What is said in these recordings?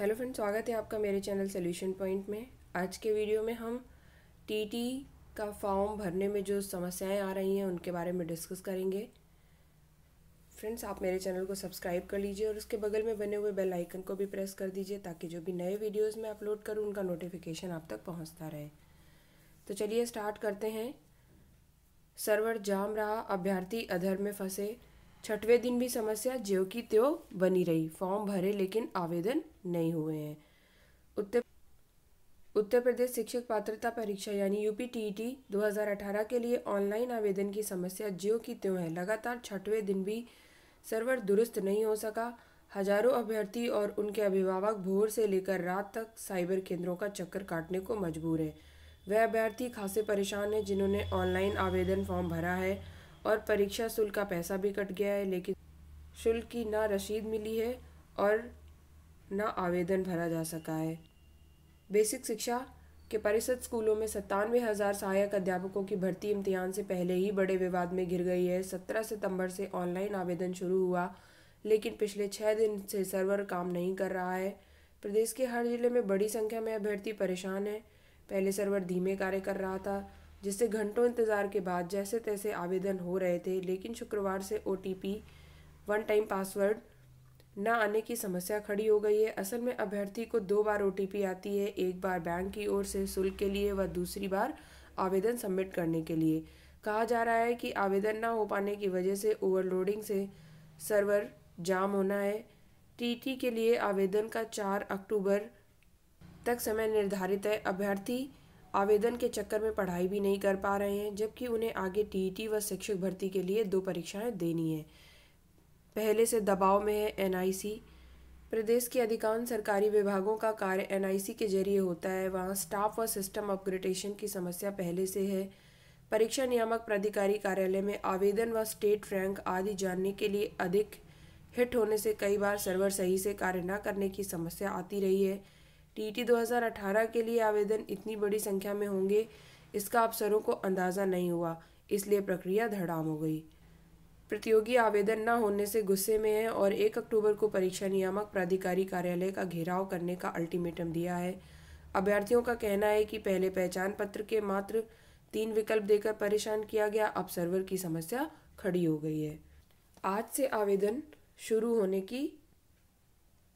hello friend स्वागत है आपका मेरे चैनल सोल्यूशन पॉइंट में आज के वीडियो में हम टीटी का फॉर्म भरने में जो समस्याएं आ रही हैं उनके बारे में डिस्कस करेंगे फ्रेंड्स आप मेरे चैनल को सब्सक्राइब कर लीजिए और उसके बगल में बने हुए बेल आइकन को भी प्रेस कर दीजिए ताकि जो भी नए वीडियोज़ मैं अपलोड करूँ उनका नोटिफिकेशन आप तक पहुँचता रहे तो चलिए स्टार्ट करते हैं सर्वर जाम रहा अभ्यर्थी अधर में फंसे छठवें दिन भी समस्या ज्यो की त्यों बनी रही फॉर्म भरे लेकिन आवेदन नहीं हुए हैं उत्तर उत्तर प्रदेश शिक्षक पात्रता परीक्षा यानी यूपी टी टी के लिए ऑनलाइन आवेदन की समस्या ज्यो की त्यों है लगातार छठवें दिन भी सर्वर दुरुस्त नहीं हो सका हजारों अभ्यर्थी और उनके अभिभावक भोर से लेकर रात तक साइबर केंद्रों का चक्कर काटने को मजबूर है वह अभ्यर्थी खासे परेशान हैं जिन्होंने ऑनलाइन आवेदन फॉर्म भरा है और परीक्षा शुल्क का पैसा भी कट गया है लेकिन शुल्क की ना रसीद मिली है और ना आवेदन भरा जा सका है बेसिक शिक्षा के परिषद स्कूलों में सत्तानवे हज़ार सहायक अध्यापकों की भर्ती इम्तिहान से पहले ही बड़े विवाद में गिर गई है सत्रह सितंबर से ऑनलाइन आवेदन शुरू हुआ लेकिन पिछले छः दिन से सर्वर काम नहीं कर रहा है प्रदेश के हर जिले में बड़ी संख्या में अभ्यर्थी परेशान हैं पहले सर्वर धीमे कार्य कर रहा था जिससे घंटों इंतज़ार के बाद जैसे तैसे आवेदन हो रहे थे लेकिन शुक्रवार से ओ वन टाइम पासवर्ड न आने की समस्या खड़ी हो गई है असल में अभ्यर्थी को दो बार ओ आती है एक बार बैंक की ओर से शुल्क के लिए व दूसरी बार आवेदन सबमिट करने के लिए कहा जा रहा है कि आवेदन ना हो पाने की वजह से ओवरलोडिंग से सर्वर जाम होना है टीटी के लिए आवेदन का चार अक्टूबर तक समय निर्धारित है अभ्यर्थी आवेदन के चक्कर में पढ़ाई भी नहीं कर पा रहे हैं जबकि उन्हें आगे टीईटी व शिक्षक भर्ती के लिए दो परीक्षाएं देनी है पहले से दबाव में है एन प्रदेश के अधिकांश सरकारी विभागों का कार्य एन के जरिए होता है वहाँ स्टाफ व सिस्टम अपग्रेडेशन की समस्या पहले से है परीक्षा नियामक प्राधिकारी कार्यालय में आवेदन व स्टेट रैंक आदि जानने के लिए अधिक हिट होने से कई बार सर्वर सही से कार्य न करने की समस्या आती रही है टीईटी 2018 के लिए आवेदन इतनी बड़ी संख्या में होंगे इसका अफसरों को अंदाज़ा नहीं हुआ इसलिए प्रक्रिया धड़ाम हो गई प्रतियोगी आवेदन न होने से गुस्से में है और एक अक्टूबर को परीक्षा नियामक प्राधिकारी कार्यालय का घेराव करने का अल्टीमेटम दिया है अभ्यर्थियों का कहना है कि पहले पहचान पत्र के मात्र तीन विकल्प देकर परेशान किया गया अब सर्वर की समस्या खड़ी हो गई है आज से आवेदन शुरू होने की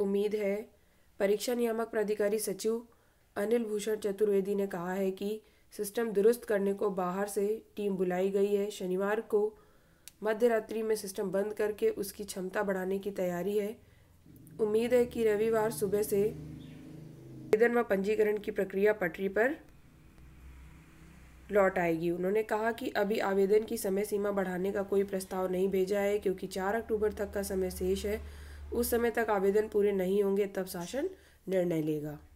उम्मीद है परीक्षा नियामक प्राधिकारी सचिव अनिल भूषण चतुर्वेदी ने कहा है कि सिस्टम दुरुस्त करने को बाहर से टीम बुलाई गई है शनिवार को मध्यरात्रि में सिस्टम बंद करके उसकी क्षमता बढ़ाने की तैयारी है उम्मीद है कि रविवार सुबह से आवेदन व पंजीकरण की प्रक्रिया पटरी पर लौट आएगी उन्होंने कहा कि अभी आवेदन की समय सीमा बढ़ाने का कोई प्रस्ताव नहीं भेजा है क्योंकि चार अक्टूबर तक का समय शेष है उस समय तक आवेदन पूरे नहीं होंगे तब शासन निर्णय लेगा